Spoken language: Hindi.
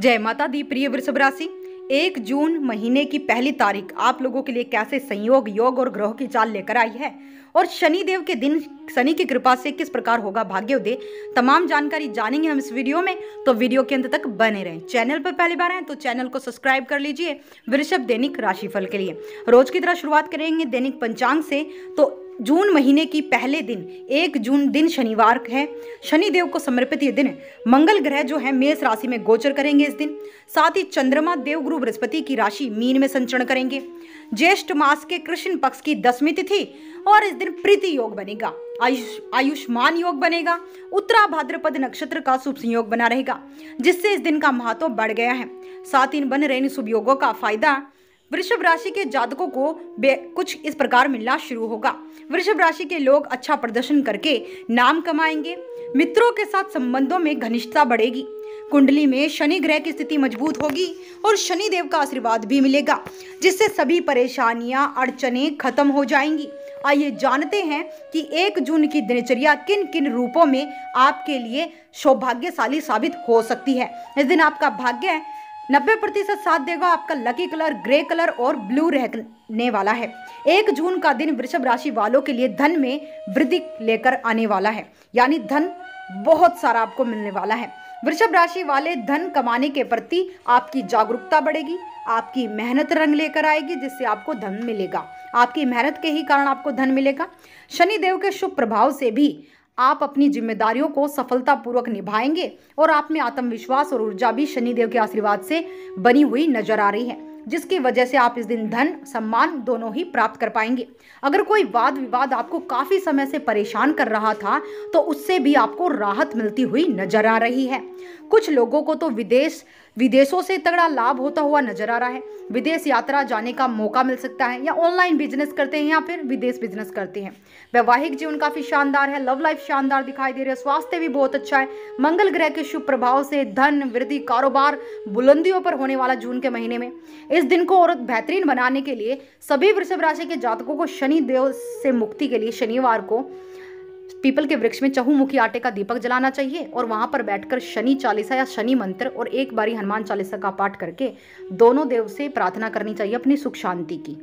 जय माता दी प्रिय वृषभ राशि एक जून महीने की पहली तारीख आप लोगों के लिए कैसे संयोग योग और ग्रह की चाल लेकर आई है और शनि देव के दिन शनि की कृपा से किस प्रकार होगा भाग्योदय तमाम जानकारी जानेंगे हम इस वीडियो में तो वीडियो के अंत तक बने रहें चैनल पर पहली बार आए तो चैनल को सब्सक्राइब कर लीजिए वृषभ दैनिक राशिफल के लिए रोज की तरह शुरुआत करेंगे दैनिक पंचांग से तो जून महीने की पहले दिन एक जून दिन शनिवार है शनिदेव को समर्पित ये दिन मंगल ग्रह जो है मेष राशि में गोचर करेंगे इस दिन साथ ही चंद्रमा देवगुरु बृहस्पति की राशि मीन में संचरण करेंगे ज्येष्ठ मास के कृष्ण पक्ष की दसवीं तिथि और इस दिन प्रीति योग बनेगा आयुष आयुष्मान योग बनेगा उत्तरा भाद्रपद नक्षत्र का शुभ संयोग बना रहेगा जिससे इस दिन का महत्व बढ़ गया है साथ ही बन रहे इन शुभ योगों का फायदा वृषभ राशि के जातकों को कुछ इस प्रकार मिलना शुरू होगा वृषभ राशि के लोग अच्छा प्रदर्शन करके नाम कमाएंगे मित्रों के साथ संबंधों में घनिष्ठता बढ़ेगी कुंडली में शनि ग्रह की स्थिति मजबूत होगी और शनि देव का आशीर्वाद भी मिलेगा जिससे सभी परेशानियां अड़चने खत्म हो जाएंगी आइए जानते हैं कि एक जून की दिनचर्या किन किन रूपों में आपके लिए सौभाग्यशाली साबित हो सकती है इस दिन आपका भाग्य नब्बे प्रतिशत साथ देगा आपका लकी कलर ग्रे कलर और ब्लू रहने वाला है एक जून का दिन वृषभ राशि वालों के लिए धन में वृद्धि लेकर आने वाला है यानी धन बहुत सारा आपको मिलने वाला है वृषभ राशि वाले धन कमाने के प्रति आपकी जागरूकता बढ़ेगी आपकी मेहनत रंग लेकर आएगी जिससे आपको धन मिलेगा आपकी मेहनत के ही कारण आपको धन मिलेगा शनि देव के शुभ प्रभाव से भी आप अपनी जिम्मेदारियों को सफलतापूर्वक निभाएंगे और आप में आत्मविश्वास और ऊर्जा भी शनिदेव के आशीर्वाद से बनी हुई नजर आ रही है जिसकी वजह से आप इस दिन धन सम्मान दोनों ही प्राप्त कर पाएंगे अगर कोई वाद विवाद आपको काफी समय से परेशान कर रहा था तो उससे भी आपको राहत मिलती हुई नजर आ रही है कुछ लोगों को तो विदेश विदेशों से तगड़ा लाभ होता हुआ नजर आ रहा है विदेश यात्रा जाने का मौका मिल सकता है या ऑनलाइन बिजनेस करते हैं या फिर विदेश बिजनेस करते हैं वैवाहिक जीवन काफी शानदार है लव लाइफ शानदार दिखाई दे रही है स्वास्थ्य भी बहुत अच्छा है मंगल ग्रह के शुभ प्रभाव से धन वृद्धि कारोबार बुलंदियों पर होने वाला जून के महीने में इस दिन को और बेहतरीन बनाने के लिए सभी वृषभ राशि के जातकों को शनिदेव से मुक्ति के लिए शनिवार को पीपल के वृक्ष में चहुमुखी आटे का दीपक जलाना चाहिए और वहाँ पर बैठकर शनि चालीसा या शनि मंत्र और एक बारी हनुमान चालीसा का पाठ करके दोनों देव से प्रार्थना करनी चाहिए अपनी सुख शांति की